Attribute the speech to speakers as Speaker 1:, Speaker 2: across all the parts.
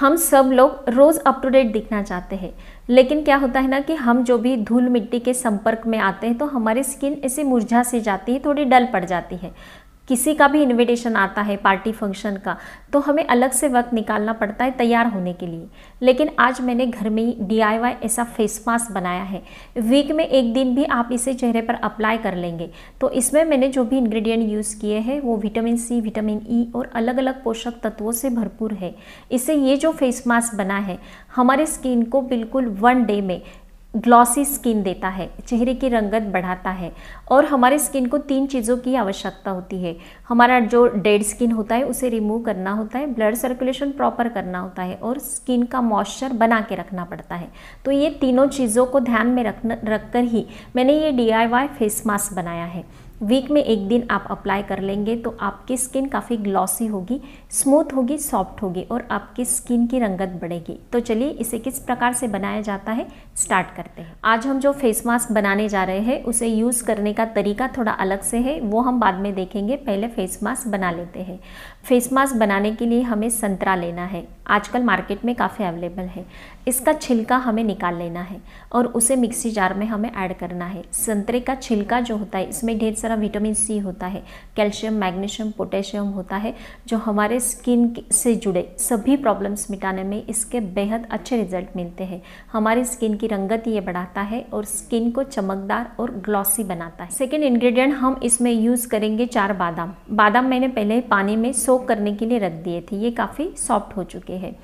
Speaker 1: हम सब लोग रोज़ अप टू डेट दिखना चाहते हैं लेकिन क्या होता है ना कि हम जो भी धूल मिट्टी के संपर्क में आते हैं तो हमारी स्किन ऐसे मुरझा सी जाती है थोड़ी डल पड़ जाती है किसी का भी इनविटेशन आता है पार्टी फंक्शन का तो हमें अलग से वक्त निकालना पड़ता है तैयार होने के लिए लेकिन आज मैंने घर में ही डी ऐसा फेस मास्क बनाया है वीक में एक दिन भी आप इसे चेहरे पर अप्लाई कर लेंगे तो इसमें मैंने जो भी इंग्रेडिएंट यूज़ किए हैं वो vitamin C vitamin E e और अलग अलग पोषक तत्वों से भरपूर है इससे ये जो फेस मास्क बना है हमारे स्किन को बिल्कुल वन डे में ग्लॉसी स्किन देता है चेहरे की रंगत बढ़ाता है और हमारे स्किन को तीन चीज़ों की आवश्यकता होती है हमारा जो डेड स्किन होता है उसे रिमूव करना होता है ब्लड सर्कुलेशन प्रॉपर करना होता है और स्किन का मॉइस्चर बना के रखना पड़ता है तो ये तीनों चीज़ों को ध्यान में रखना रख कर ही मैंने ये डी फेस मास्क बनाया है वीक में एक दिन आप अप्लाई कर लेंगे तो आपकी स्किन काफ़ी ग्लॉसी होगी स्मूथ होगी सॉफ्ट होगी और आपकी स्किन की रंगत बढ़ेगी तो चलिए इसे किस प्रकार से बनाया जाता है स्टार्ट करते हैं आज हम जो फेस मास्क बनाने जा रहे हैं उसे यूज़ करने का तरीका थोड़ा अलग से है वो हम बाद में देखेंगे पहले फेस मास्क बना लेते हैं फेस मास्क बनाने के लिए हमें संतरा लेना है आजकल मार्केट में काफ़ी अवेलेबल है इसका छिलका हमें निकाल लेना है और उसे मिक्सी जार में हमें ऐड करना है संतरे का छिलका जो होता है इसमें ढेर सारा विटामिन सी होता है कैल्शियम मैग्नीशियम पोटेशियम होता है जो हमारे स्किन से जुड़े सभी प्रॉब्लम्स मिटाने में इसके बेहद अच्छे रिजल्ट मिलते हैं हमारी स्किन की रंगत ये बढ़ाता है और स्किन को चमकदार और ग्लॉसी बनाता है सेकेंड इन्ग्रीडियंट हम इसमें यूज़ करेंगे चार बादाम बादाम मैंने पहले पानी में सोक करने के लिए रख दिए थे ये काफ़ी सॉफ्ट हो चुके हैं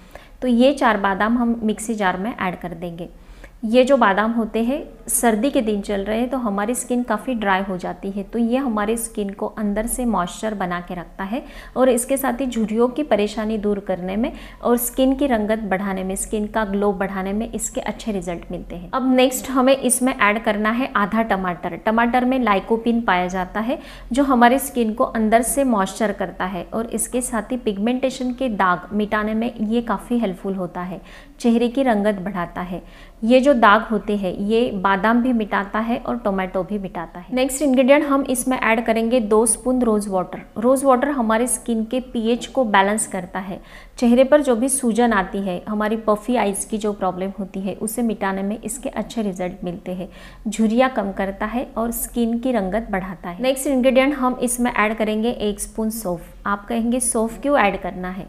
Speaker 1: तो ये चार बादाम हम मिक्सी जार में ऐड कर देंगे ये जो बादाम होते हैं सर्दी के दिन चल रहे हैं तो हमारी स्किन काफ़ी ड्राई हो जाती है तो ये हमारे स्किन को अंदर से मॉइस्चर बना के रखता है और इसके साथ ही झुरियों की परेशानी दूर करने में और स्किन की रंगत बढ़ाने में स्किन का ग्लो बढ़ाने में इसके अच्छे रिजल्ट मिलते हैं अब नेक्स्ट हमें इसमें ऐड करना है आधा टमाटर टमाटर में लाइकोपिन पाया जाता है जो हमारे स्किन को अंदर से मॉइस्चर करता है और इसके साथ ही पिगमेंटेशन के दाग मिटाने में ये काफ़ी हेल्पफुल होता है चेहरे की रंगत बढ़ाता है ये जो दाग होते हैं ये बादाम भी मिटाता है और टोमेटो भी मिटाता है नेक्स्ट इंग्रेडिएंट हम इसमें ऐड करेंगे दो spoon rose water rose water हमारे स्किन के पीएच को बैलेंस करता है चेहरे पर जो भी सूजन आती है हमारी पफी आइज़ की जो प्रॉब्लम होती है उसे मिटाने में इसके अच्छे रिजल्ट मिलते हैं झुरिया कम करता है और स्किन की रंगत बढ़ाता है नेक्स्ट इन्ग्रीडियंट हम इसमें ऐड करेंगे एक स्पून सोफ आप कहेंगे सोफ क्यों ऐड करना है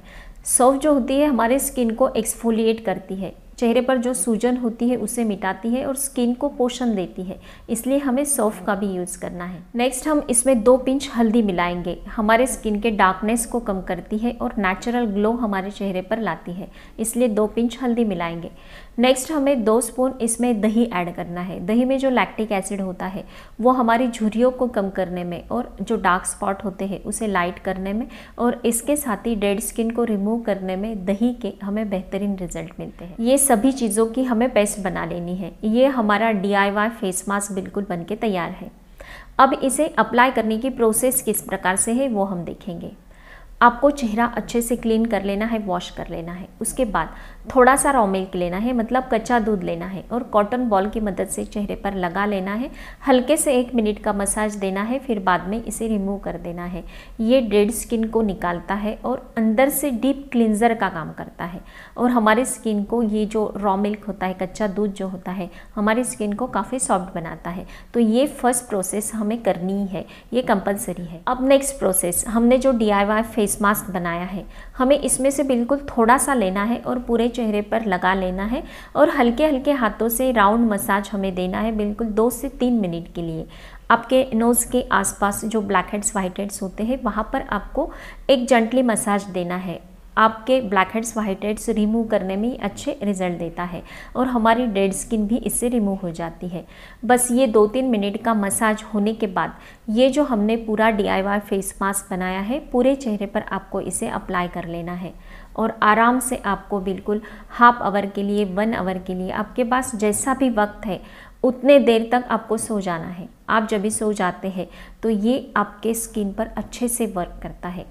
Speaker 1: सौफ जो होती है हमारे स्किन को एक्सफोलिएट करती है चेहरे पर जो सूजन होती है उसे मिटाती है और स्किन को पोषण देती है इसलिए हमें सौफ का भी यूज़ करना है नेक्स्ट हम इसमें दो पिंच हल्दी मिलाएंगे हमारे स्किन के डार्कनेस को कम करती है और नेचुरल ग्लो हमारे चेहरे पर लाती है इसलिए दो पिंच हल्दी मिलाएंगे नेक्स्ट हमें दो स्पून इसमें दही ऐड करना है दही में जो लैक्टिक एसिड होता है वो हमारी झुरियों को कम करने में और जो डार्क स्पॉट होते हैं उसे लाइट करने में और इसके साथ ही डेड स्किन को रिमूव करने में दही के हमें बेहतरीन रिजल्ट मिलते हैं ये सभी चीज़ों की हमें पेस्ट बना लेनी है ये हमारा डी फेस मास्क बिल्कुल बन के तैयार है अब इसे अप्लाई करने की प्रोसेस किस प्रकार से है वो हम देखेंगे आपको चेहरा अच्छे से क्लीन कर लेना है वॉश कर लेना है उसके बाद थोड़ा सा रॉ मिल्क लेना है मतलब कच्चा दूध लेना है और कॉटन बॉल की मदद से चेहरे पर लगा लेना है हल्के से एक मिनट का मसाज देना है फिर बाद में इसे रिमूव कर देना है ये डेड स्किन को निकालता है और अंदर से डीप क्लिनजर का काम करता है और हमारे स्किन को ये जो रॉ मिल्क होता है कच्चा दूध जो होता है हमारी स्किन को काफ़ी सॉफ्ट बनाता है तो ये फर्स्ट प्रोसेस हमें करनी है ये कंपलसरी है अब नेक्स्ट प्रोसेस हमने जो डी फेस मास्क बनाया है हमें इसमें से बिल्कुल थोड़ा सा लेना है और पूरे चेहरे पर लगा लेना है और हल्के हल्के हाथों से राउंड मसाज हमें देना है बिल्कुल दो से तीन मिनट के लिए आपके नोज़ के आसपास जो ब्लैक हेड्स वाइट हेड्स होते हैं वहाँ पर आपको एक जेंटली मसाज देना है आपके blackheads whiteheads remove करने में अच्छे रिजल्ट देता है और हमारी डेड स्किन भी इससे रिमूव हो जाती है बस ये दो तीन मिनट का मसाज होने के बाद ये जो हमने पूरा डी फेस मास्क बनाया है पूरे चेहरे पर आपको इसे अप्लाई कर लेना है और आराम से आपको बिल्कुल हाफ आवर के लिए वन आवर के लिए आपके पास जैसा भी वक्त है उतने देर तक आपको सो जाना है आप जब भी सो जाते हैं तो ये आपके स्किन पर अच्छे से वर्क करता है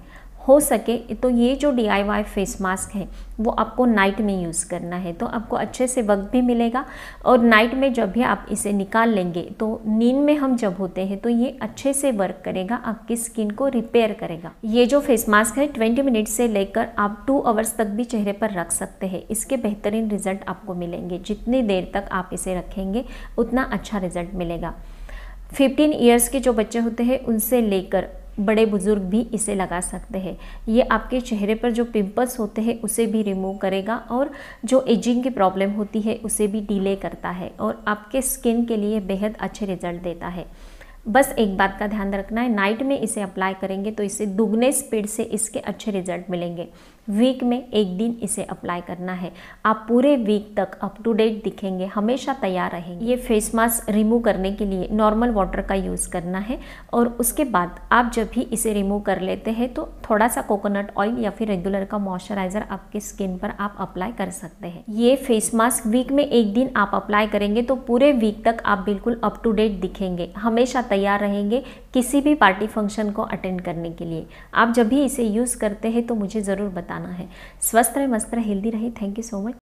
Speaker 1: हो सके तो ये जो डी फेस मास्क है वो आपको नाइट में यूज़ करना है तो आपको अच्छे से वक्त भी मिलेगा और नाइट में जब भी आप इसे निकाल लेंगे तो नींद में हम जब होते हैं तो ये अच्छे से वर्क करेगा आपकी स्किन को रिपेयर करेगा ये जो फेस मास्क है 20 मिनट से लेकर आप टू आवर्स तक भी चेहरे पर रख सकते हैं इसके बेहतरीन रिजल्ट आपको मिलेंगे जितनी देर तक आप इसे रखेंगे उतना अच्छा रिजल्ट मिलेगा 15 ईयर्स के जो बच्चे होते हैं उनसे लेकर बड़े बुज़ुर्ग भी इसे लगा सकते हैं ये आपके चेहरे पर जो पिंपल्स होते हैं उसे भी रिमूव करेगा और जो एजिंग की प्रॉब्लम होती है उसे भी डिले करता है और आपके स्किन के लिए बेहद अच्छे रिजल्ट देता है बस एक बात का ध्यान रखना है नाइट में इसे अप्लाई करेंगे तो इसे दुगने स्पीड से इसके अच्छे रिजल्ट मिलेंगे वीक में एक दिन इसे अप्लाई करना है आप पूरे वीक तक अप टू डेट दिखेंगे हमेशा तैयार रहेंगे ये फेस मास्क रिमूव करने के लिए नॉर्मल वाटर का यूज़ करना है और उसके बाद आप जब भी इसे रिमूव कर लेते हैं तो थोड़ा सा कोकोनट ऑयल या फिर रेगुलर का मॉइस्चराइज़र आपके स्किन पर आप अप्लाई कर सकते हैं ये फेस मास्क वीक में एक दिन आप अप्लाई करेंगे तो पूरे वीक तक आप बिल्कुल अप टू डेट दिखेंगे हमेशा तैयार रहेंगे किसी भी पार्टी फंक्शन को अटेंड करने के लिए आप जब भी इसे यूज़ करते हैं तो मुझे ज़रूर बताना है स्वस्थ रहे मस्त रहे हेल्दी रहे थैंक यू सो मच